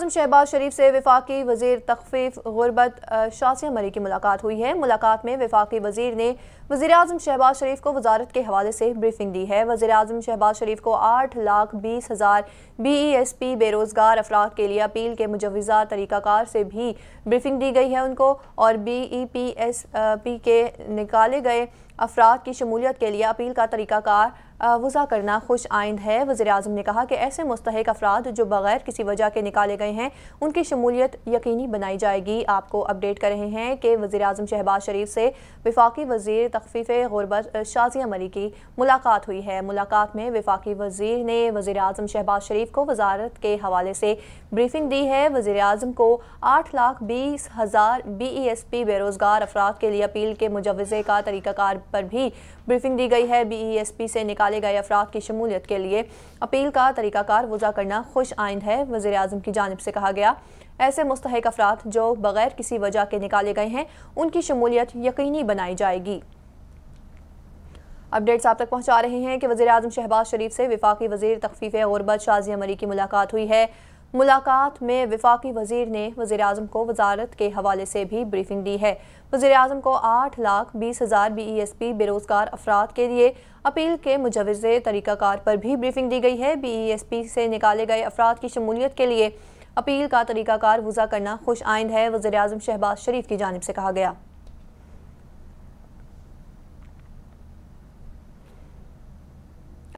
अजम शहबाज शरीफ से विफाक वजीर तखफीफ गुरबत शासिया मरी की मुलाकात हुई है मुलाकात में विफाक वजीर ने वजी अजम शहबाज शरीफ को वजारत के हवाले से ब्रीफिंग दी है वजी अजम शहबाज शरीफ को आठ लाख बीस हज़ार B E e S P बेरोज़गार अफराद के लिए अपील के मुजवजा तरीक़ाकार से भी ब्रीफिंग दी गई है उनको और B E P S P के निकाले गए अफराद की शमूलियत के लिए अपील का तरीक़ाकार वज़ा करना खुश आइंद है वज़र अजम ने कहा कि ऐसे मुस्तक अफराद जो बग़ैर किसी वजह के निकाले गए हैं उनकी शमूलियत यकीनी बनाई जाएगी आपको अपडेट कर रहे हैं कि वज़ी अजम शहबाज शरीफ से विफाकी वजीर तखफीफ़ गुरबत शाजिया मरी की मुलाकात हुई है मुलाकात में विफाक वजीर ने वज़ी अजम शहबाज शरीफ को वजारत के हवाले से ब्रीफिंग दी है वज़ी अजम को आठ लाख बीस हज़ार बी ई एस पी बेरोज़गार अफराद के लिए अपील के मुजवज़े का तरीक़ाकार पर भी ब्रीफिंग दी गई है बी ई एस पी से निकाल निकाले गए अफराद की शमूलियत के लिए अपील का तरीक़ाकार वज़ा करना खुश आइंद है वज़ी अजम की जानब से कहा गया ऐसे मुस्तक अफराद जो बग़ैर किसी वजह के निकाले गए हैं उनकी शमूलियत यकीनी बनाई जाएगी अपडेट्स आप तक पहुंचा रहे हैं कि वजे अजम शहबाज शरीफ से विफाकी वजीर तखफीफ गुरबत शाजी अमरी की मुलाकात हुई है मुलाकात में विफाकी वजीर ने वज़ी अजम को वजारत के हवाले से भी ब्रीफिंग दी है वज़ी अजम को आठ लाख बीस हज़ार बी ई एस पी बेरोज़गार अफराद के लिए अपील के मुजवज़ तरीक़ाकार पर भी ब्रीफिंग दी गई है बी ई एस पी से निकाले गए अफराद की शमूलियत के लिए अपील का तरीक़ाकार वज़ा करना खुश आइंद है वज़ी अजम शहबाज शरीफ की जानब से कहा गया